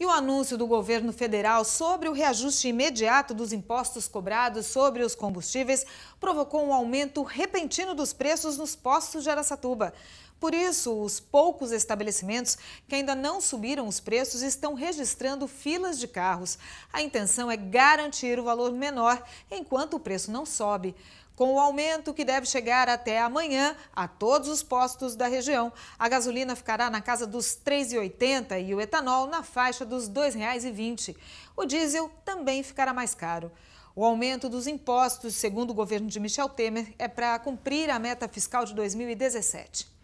E o anúncio do governo federal sobre o reajuste imediato dos impostos cobrados sobre os combustíveis provocou um aumento repentino dos preços nos postos de Aracatuba. Por isso, os poucos estabelecimentos que ainda não subiram os preços estão registrando filas de carros. A intenção é garantir o valor menor enquanto o preço não sobe. Com o aumento que deve chegar até amanhã a todos os postos da região, a gasolina ficará na casa dos 3,80 e o etanol na faixa dos R$ 2,20. O diesel também ficará mais caro. O aumento dos impostos, segundo o governo de Michel Temer, é para cumprir a meta fiscal de 2017.